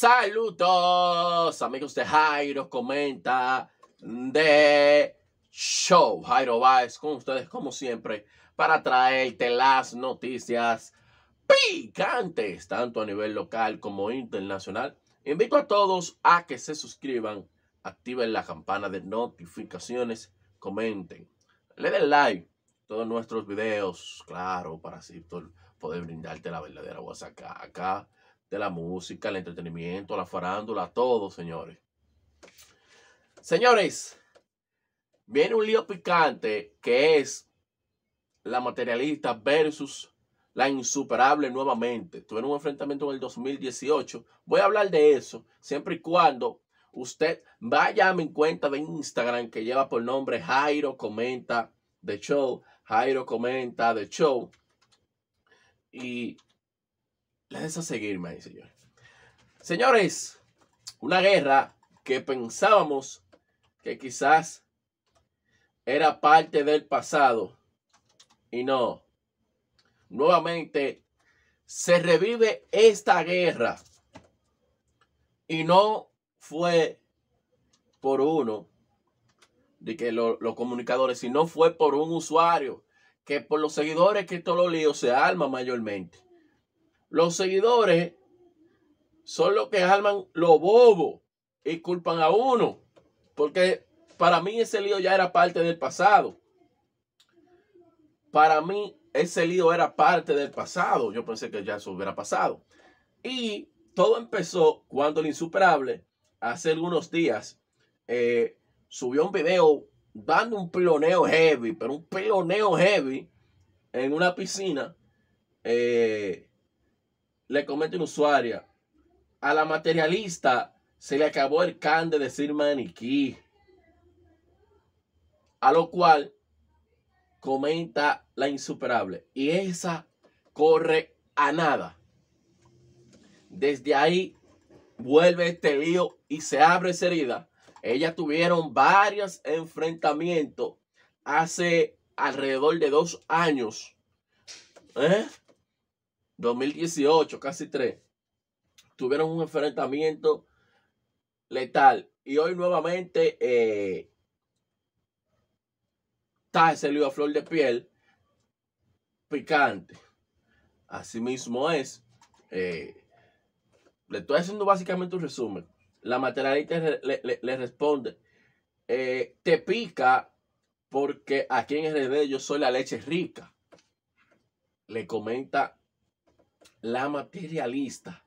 Saludos, amigos de Jairo Comenta de Show. Jairo Baez con ustedes, como siempre, para traerte las noticias picantes, tanto a nivel local como internacional. Invito a todos a que se suscriban, activen la campana de notificaciones, comenten, le den like todos nuestros videos, claro, para así poder brindarte la verdadera voz acá. acá de la música, el entretenimiento, la farándula, todo, señores. Señores, viene un lío picante que es la materialista versus la insuperable nuevamente. Tuve un enfrentamiento en el 2018. Voy a hablar de eso siempre y cuando usted vaya a mi cuenta de Instagram que lleva por nombre Jairo Comenta de Show. Jairo Comenta de Show. Y les a seguirme ahí, señores. Señores, una guerra que pensábamos que quizás era parte del pasado y no. Nuevamente se revive esta guerra y no fue por uno de que los comunicadores, sino fue por un usuario que por los seguidores que todos los lío se arma mayormente. Los seguidores son los que arman lo bobo y culpan a uno. Porque para mí ese lío ya era parte del pasado. Para mí ese lío era parte del pasado. Yo pensé que ya eso hubiera pasado. Y todo empezó cuando el insuperable, hace algunos días, eh, subió un video dando un piloneo heavy, pero un piloneo heavy en una piscina. Eh, le comenta una usuaria. A la materialista se le acabó el can de decir maniquí. A lo cual comenta la insuperable. Y esa corre a nada. Desde ahí vuelve este lío y se abre esa herida. Ellas tuvieron varios enfrentamientos hace alrededor de dos años. ¿Eh? 2018, casi tres, tuvieron un enfrentamiento letal. Y hoy nuevamente eh, Taje a flor de piel picante. Así mismo es. Eh, le estoy haciendo básicamente un resumen. La materialista le, responde, eh, te pica porque aquí en RD yo soy la leche rica. Le comenta la materialista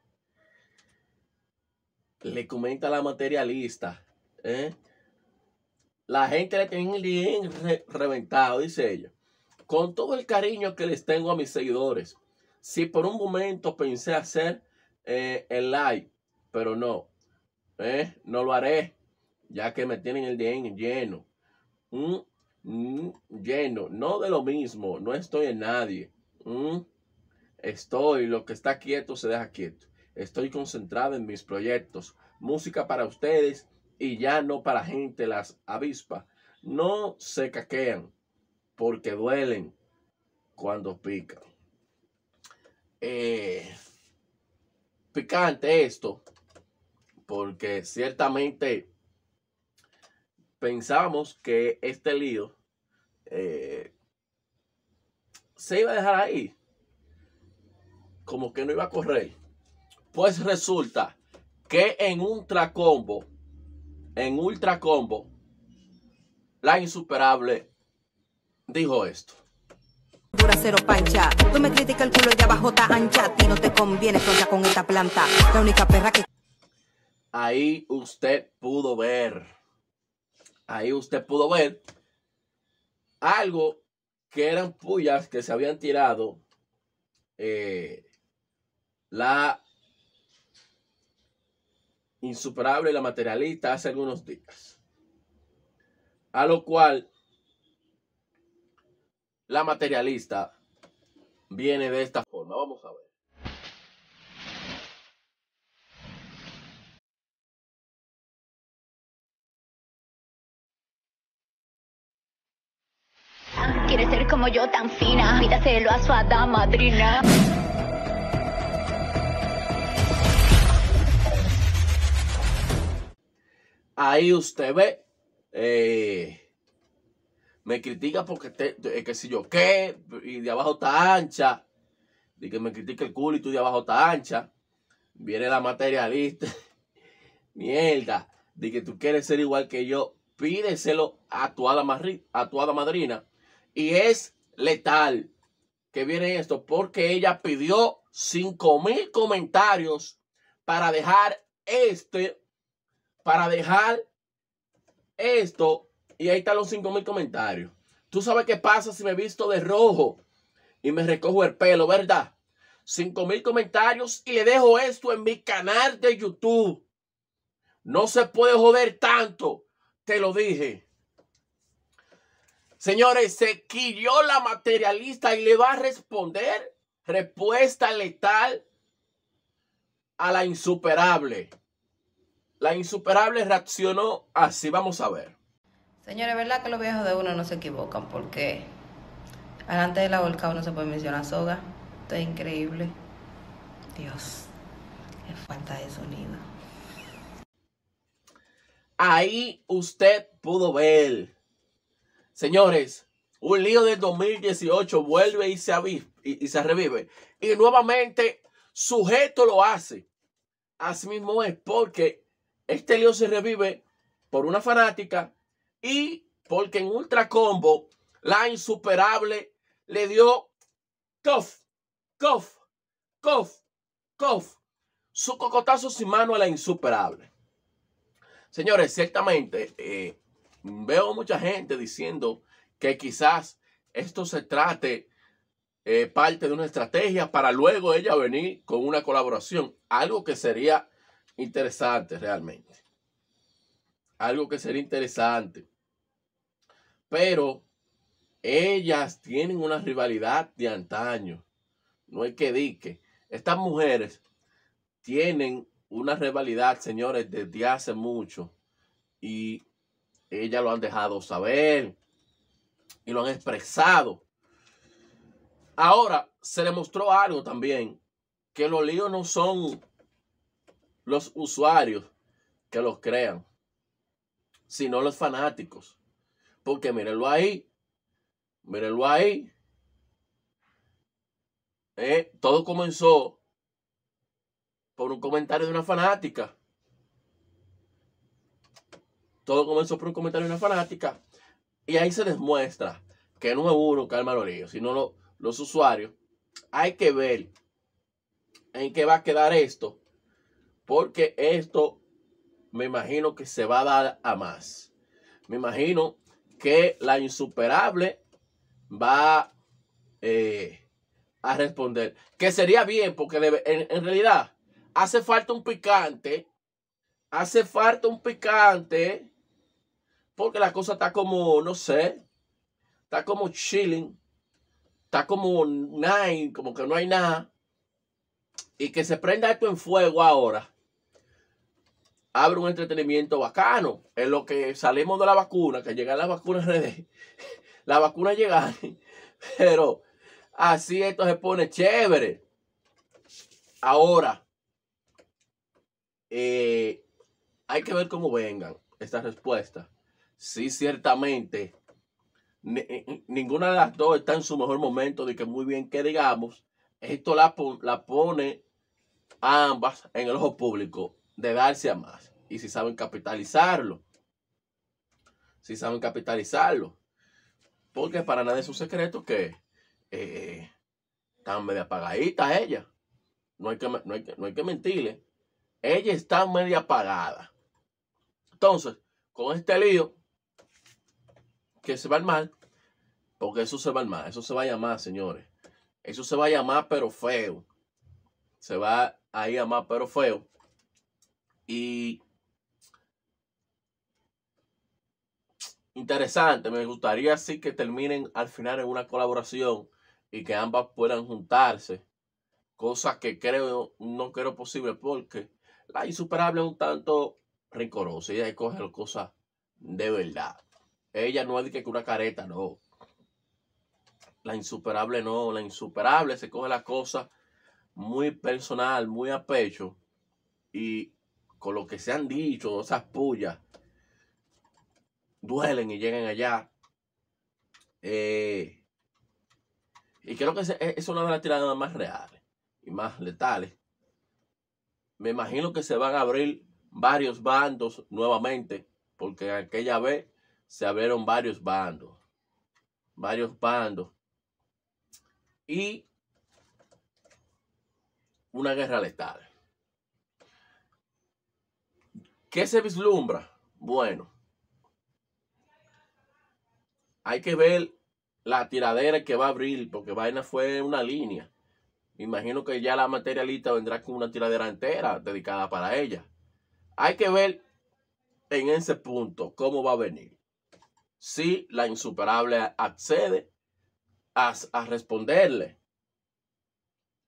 le comenta la materialista. ¿eh? La gente le tiene el re reventado, dice ella. Con todo el cariño que les tengo a mis seguidores. Si por un momento pensé hacer eh, el like. pero no. ¿eh? No lo haré. Ya que me tienen el bien lleno. Mm, mm, lleno. No de lo mismo. No estoy en nadie. Mm. Estoy, lo que está quieto se deja quieto. Estoy concentrado en mis proyectos. Música para ustedes y ya no para gente las avispas. No se caquean porque duelen cuando pican. Eh, picante esto porque ciertamente pensamos que este lío eh, se iba a dejar ahí como que no iba a correr. Pues resulta que en ultra combo, en ultra combo, la insuperable dijo esto. perra que... Ahí usted pudo ver, ahí usted pudo ver algo que eran pullas que se habían tirado eh, la insuperable, la materialista, hace algunos días. A lo cual la materialista viene de esta forma. Vamos a ver. Quiere ser como yo tan fina, pídaselo a su hada madrina. Ahí usted ve. Eh, me critica porque, te, eh, yo, qué, y de abajo está ancha. de que me critica el culo y tú de abajo está ancha. Viene la materialista. Mierda. De que tú quieres ser igual que yo. Pídeselo a tu, hada madrina. Y es letal que viene esto. Porque ella pidió 5,000 mil comentarios para dejar este para dejar esto. Y ahí están los mil comentarios. Tú sabes qué pasa si me visto de rojo y me recojo el pelo, ¿verdad? mil comentarios y le dejo esto en mi canal de YouTube. No se puede joder tanto. Te lo dije. Señores, se quilló la materialista y le va a responder respuesta letal a la insuperable. La insuperable reaccionó así, vamos a ver. Señores, ¿verdad que los viejos de uno no se equivocan? Porque de la volcada no se puede mencionar soga. Esto es increíble. Dios, Es falta de sonido. Ahí usted pudo ver. Señores, un lío del 2018 vuelve y se, y, y se revive. Y nuevamente, sujeto lo hace. Así mismo es porque este lío se revive por una fanática y porque en Ultra Combo la insuperable le dio cof, cof, cof, cof, su cocotazo sin mano a la insuperable. Señores, ciertamente eh, veo mucha gente diciendo que quizás esto se trate eh, parte de una estrategia para luego ella venir con una colaboración, algo que sería interesante realmente. Algo que sería interesante. Pero ellas tienen una rivalidad de antaño. No hay que dique. Estas mujeres tienen una rivalidad, señores, desde hace mucho. Y ellas lo han dejado saber y lo han expresado. Ahora, se demostró algo también, que los líos no son los usuarios que los crean, sino los fanáticos. Porque mírenlo ahí, mírenlo ahí. Eh, todo comenzó por un comentario de una fanática. Todo comenzó por un comentario de una fanática. Y ahí se demuestra que no es uno Calma ellos, sino los usuarios. Hay que ver en qué va a quedar esto porque esto me imagino que se va a dar a más. Me imagino que la insuperable va eh, a responder. Que sería bien, porque en, en, realidad hace falta un picante. Hace falta un picante. Porque la cosa está como, no sé, está como chilling. Está como nine, como que no hay nada. Y que se prenda esto en fuego ahora abre un entretenimiento bacano. En lo que salimos de la vacuna, que llega la vacuna. RD, la vacuna llega pero así esto se pone chévere. Ahora, eh, hay que ver cómo vengan estas respuestas. Sí, ciertamente, ninguna de las dos está en su mejor momento de que muy bien que digamos, esto la, la pone ambas en el ojo público de darse a más. Y si saben capitalizarlo. Si saben capitalizarlo. Porque para nada es un secreto que eh, están media apagaditas ella. No hay que, no hay que, no hay que mentirle. Ella está media apagada. Entonces, con este lío que se va al mal, porque eso se va al mal, eso se va a llamar, señores. Eso se va a llamar pero feo. Se va a a más pero feo interesante, me gustaría sí que terminen al final en una colaboración y que ambas puedan juntarse. Cosa que creo, no creo posible porque la insuperable es un tanto rincorosa Ella coge las cosas de verdad. Ella no es que una careta, no. La insuperable no, la insuperable se coge las cosas muy personal, muy a pecho. Y con lo que se han dicho, esas pullas, duelen y llegan allá. Eh, y creo que e, es, una de las tiradas más reales y más letales. Me imagino que se van a abrir varios bandos nuevamente, porque aquella vez se abrieron varios bandos. Varios bandos. Y una guerra letal. ¿Qué se vislumbra? Bueno, hay que ver la tiradera que va a abrir, porque Vaina fue una línea. Me imagino que ya la materialista vendrá con una tiradera entera dedicada para ella. Hay que ver en ese punto cómo va a venir. Si la insuperable accede a, a responderle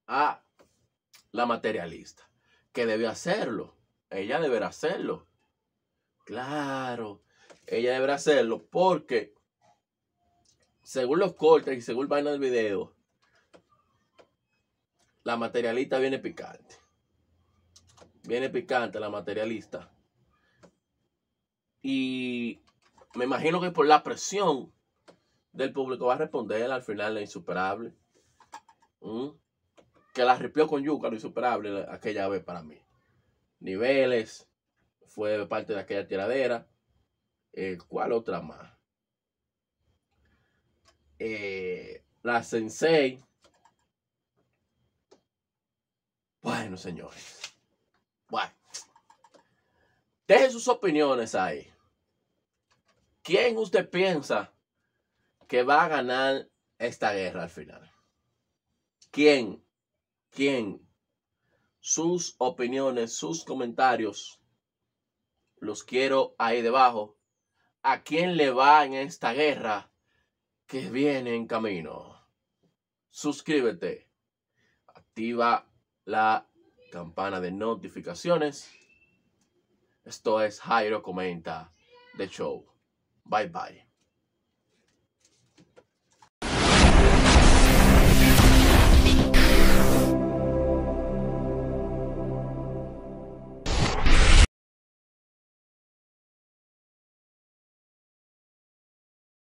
a la materialista, que debe hacerlo ella deberá hacerlo. Claro, ella deberá hacerlo porque, según los cortes y según en el video, la materialista viene picante. Viene picante la materialista. Y me imagino que por la presión del público va a responder al final la insuperable. ¿Mm? Que la ripió con yuca, lo insuperable aquella vez para mí. Niveles fue parte de aquella tiradera. Eh, ¿Cuál otra más? Eh, la Sensei. Bueno, señores. Bueno. Dejen sus opiniones ahí. ¿Quién usted piensa que va a ganar esta guerra al final? ¿Quién? ¿Quién? sus opiniones, sus comentarios. Los quiero ahí debajo. ¿A quién le va en esta guerra que viene en camino? Suscríbete. Activa la campana de notificaciones. Esto es Jairo Comenta de Show. Bye bye.